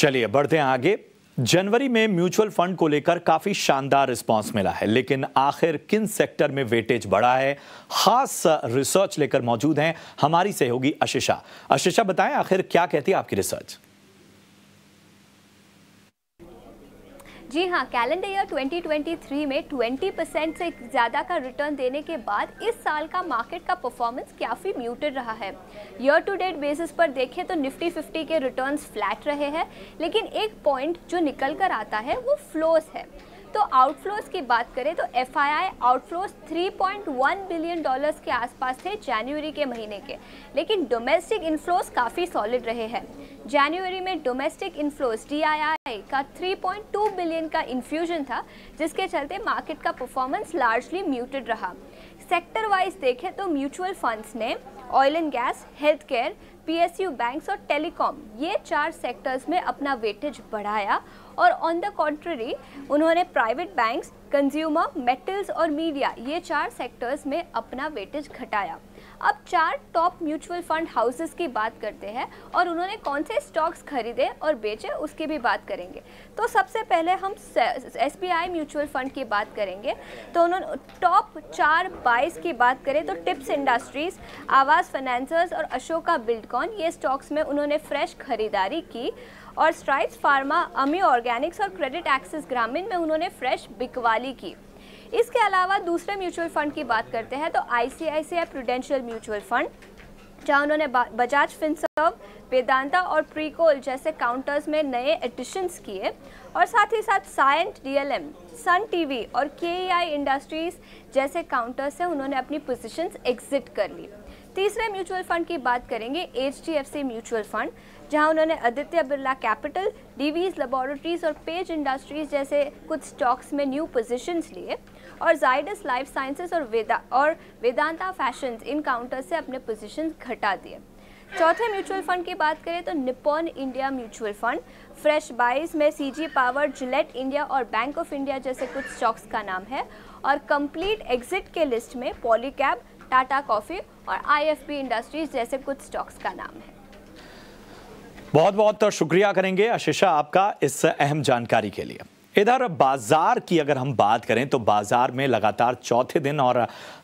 चलिए बढ़ते हैं आगे जनवरी में म्यूचुअल फंड को लेकर काफी शानदार रिस्पांस मिला है लेकिन आखिर किन सेक्टर में वेटेज बढ़ा है खास रिसर्च लेकर मौजूद हैं हमारी सहयोगी अशिषा अशिषा बताएं आखिर क्या कहती है आपकी रिसर्च जी हाँ कैलेंडर ईयर 2023 में 20 परसेंट से ज़्यादा का रिटर्न देने के बाद इस साल का मार्केट का परफॉर्मेंस काफ़ी म्यूटेड रहा है ईयर टू डेट बेसिस पर देखें तो निफ्टी 50 के रिटर्न्स फ्लैट रहे हैं लेकिन एक पॉइंट जो निकल कर आता है वो फ्लोस है तो आउटफ्लोज की बात करें तो F I I outflows 3.1 billion dollars के आसपास थे जनवरी के महीने के लेकिन डोमेस्टिक इनफ्लोज काफ़ी सॉलिड रहे हैं जनवरी में डोमेस्टिक इन्फ्लोज डी का 3.2 बिलियन का इन्फ्यूजन था जिसके चलते मार्केट का परफॉर्मेंस लार्जली म्यूटेड रहा सेक्टर वाइज देखें तो म्यूचुअल फंड्स ने oil and gas health care PSU banks और टेलीकॉम ये चार सेक्टर्स में अपना वेटेज बढ़ाया और ऑन द कॉन्ट्ररी उन्होंने प्राइवेट बैंक्स कंज्यूमर मेटल्स और मीडिया ये चार सेक्टर्स में अपना वेटेज घटाया अब चार टॉप म्यूचुअल फंड हाउसेस की बात करते हैं और उन्होंने कौन से स्टॉक्स खरीदे और बेचे उसकी भी बात करेंगे तो सबसे पहले हम एस म्यूचुअल फंड की बात करेंगे तो उन्होंने टॉप चार बाइस की बात करें तो टिप्स इंडस्ट्रीज आवास फाइनेंसर्स और अशोका बिल्ड बिटकॉन ये स्टॉक्स में उन्होंने फ्रेश खरीदारी की और स्ट्राइप्स फार्मा अमी ऑर्गेनिक्स और क्रेडिट एक्सिस ग्रामीण में उन्होंने फ्रेश बिकवाली की इसके अलावा दूसरे म्यूचुअल फंड की बात करते हैं तो आईसीआईसीआई प्रूडेंशियल म्यूचुअल फंड जहां उन्होंने बजाज फिनसर्व वेदांता और प्रीकोल जैसे काउंटर्स में नए एडिशंस किए और साथ ही साथ साइंट डीएलएम सन टीवी और के इंडस्ट्रीज जैसे काउंटर्स से उन्होंने अपनी पोजीशंस एग्जिट कर ली तीसरे म्यूचुअल फंड की बात करेंगे H D F C mutual fund जहां उन्होंने आदित्य बिरला कैपिटल डीवीज लेबोरेटरीज और पेज इंडस्ट्रीज जैसे कुछ स्टॉक्स में न्यू पोजीशंस लिए और जाइडस लाइफ साइंसेस और वेदा और वेदांता फैशन इन काउंटर से अपने पोजिशन घटा दिए चौथे म्यूचुअल फंड की बात करें तो Nippon India mutual fund fresh buys में सीजी पावर जिलेट इंडिया और बैंक ऑफ इंडिया जैसे कुछ स्टॉक्स का नाम है और कंप्लीट एग्जिट के लिस्ट में पॉलीकैब टाटा कॉफ़ी और आईएफबी इंडस्ट्रीज जैसे कुछ स्टॉक्स का नाम है बहुत बहुत शुक्रिया करेंगे आशीषा आपका इस अहम जानकारी के लिए इधर बाजार की अगर हम बात करें तो बाजार में लगातार चौथे दिन और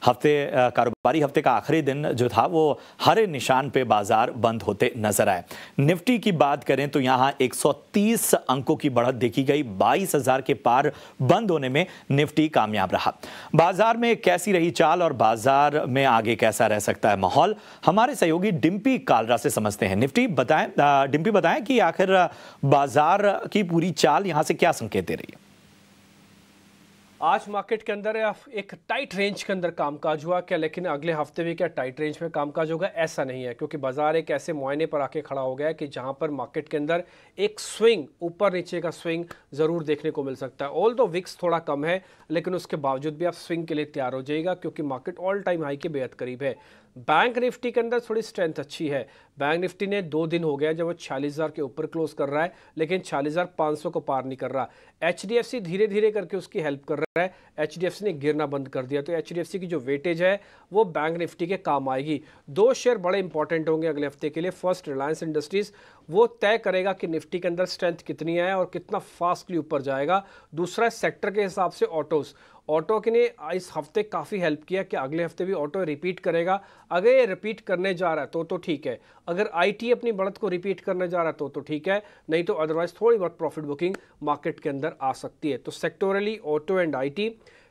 हफ्ते कारोबार बारी हफ्ते का आखिरी दिन जो था वो हरे निशान पे बाजार बंद होते नजर आए निफ्टी की बात करें तो यहाँ 130 अंकों की बढ़त देखी गई 22,000 के पार बंद होने में निफ्टी कामयाब रहा बाजार में कैसी रही चाल और बाजार में आगे कैसा रह सकता है माहौल हमारे सहयोगी डिम्पी कालरा से समझते हैं निफ्टी बताएं डिम्पी बताएं कि आखिर बाजार की पूरी चाल यहाँ से क्या संकेत दे रही है आज मार्केट के अंदर एक टाइट रेंज के अंदर कामकाज हुआ क्या लेकिन अगले हफ्ते भी क्या टाइट रेंज में कामकाज होगा ऐसा नहीं है क्योंकि बाजार एक ऐसे मुआयने पर आके खड़ा हो गया है कि जहां पर मार्केट के अंदर एक स्विंग ऊपर नीचे का स्विंग ज़रूर देखने को मिल सकता है ऑल दो विक्स थोड़ा कम है लेकिन उसके बावजूद भी आप स्विंग के लिए तैयार हो जाएगा क्योंकि मार्केट ऑल टाइम हाई के बेहद करीब है बैंक निफ्टी के अंदर थोड़ी स्ट्रेंथ अच्छी है बैंक निफ्टी ने दो दिन हो गया जब वो छियालीस हज़ार के ऊपर क्लोज कर रहा है लेकिन छियालीस हज़ार सौ को पार नहीं कर रहा एच डी एफ सी धीरे धीरे करके उसकी हेल्प कर रहा है एच डी एफ सी ने गिरना बंद कर दिया तो एच डी एफ सी की जो वेटेज है वो बैंक निफ्टी के काम आएगी दो शेयर बड़े इंपॉर्टेंट होंगे अगले हफ्ते के लिए फर्स्ट रिलायंस इंडस्ट्रीज वो तय करेगा कि निफ्टी के अंदर स्ट्रेंथ कितनी है और कितना फास्टली ऊपर जाएगा दूसरा सेक्टर के हिसाब से ऑटोज़ ऑटो के ने इस हफ्ते काफ़ी हेल्प किया कि अगले हफ्ते भी ऑटो रिपीट करेगा अगर ये रिपीट करने जा रहा है तो तो ठीक है अगर आईटी अपनी बढ़त को रिपीट करने जा रहा है तो तो ठीक है नहीं तो अदरवाइज थोड़ी बहुत प्रॉफिट बुकिंग मार्केट के अंदर आ सकती है तो सेक्टोरली ऑटो एंड आई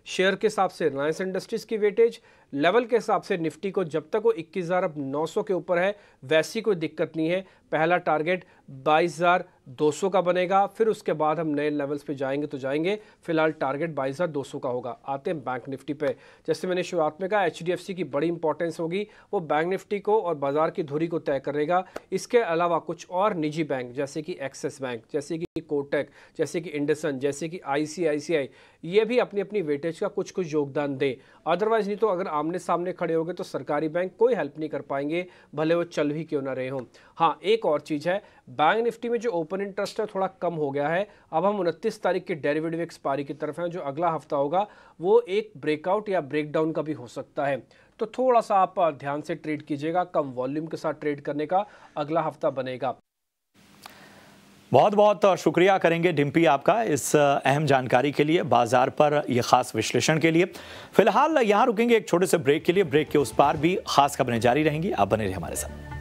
शेयर के हिसाब से रिलायंस इंडस्ट्रीज की वेटेज लेवल के हिसाब से निफ्टी को जब तक वो इक्कीस हज़ार नौ सौ के ऊपर है वैसी कोई दिक्कत नहीं है पहला टारगेट बाईस हज़ार दो सौ का बनेगा फिर उसके बाद हम नए लेवल्स पे जाएंगे तो जाएंगे फिलहाल टारगेट बाईस हज़ार दो सौ का होगा आते हैं बैंक निफ्टी पे जैसे मैंने शुरुआत में कहा एच की बड़ी इंपॉर्टेंस होगी वो बैंक निफ्टी को और बाजार की धुरी को तय करेगा इसके अलावा कुछ और निजी बैंक जैसे कि एक्सिस बैंक जैसे कि कोटेक जैसे कि इंडसन जैसे कि आई ये भी अपनी अपनी वेटेज इसका कुछ कुछ योगदान दे अदरवाइज नहीं तो अगर आमने सामने खड़े हो तो सरकारी बैंक कोई हेल्प नहीं कर पाएंगे भले वो चल भी क्यों ना रहे हों हाँ एक और चीज़ है बैंक निफ्टी में जो ओपन इंटरेस्ट है थोड़ा कम हो गया है अब हम उनतीस तारीख की डेरिवेटिव एक्सपायरी की तरफ हैं जो अगला हफ्ता होगा वो एक ब्रेकआउट या ब्रेकडाउन का भी हो सकता है तो थोड़ा सा आप ध्यान से ट्रेड कीजिएगा कम वॉल्यूम के साथ ट्रेड करने का अगला हफ्ता बनेगा बहुत बहुत शुक्रिया करेंगे डिम्पी आपका इस अहम जानकारी के लिए बाजार पर यह खास विश्लेषण के लिए फिलहाल यहाँ रुकेंगे एक छोटे से ब्रेक के लिए ब्रेक के उस पार भी खास खबरें जारी रहेंगी आप बने रहे हमारे साथ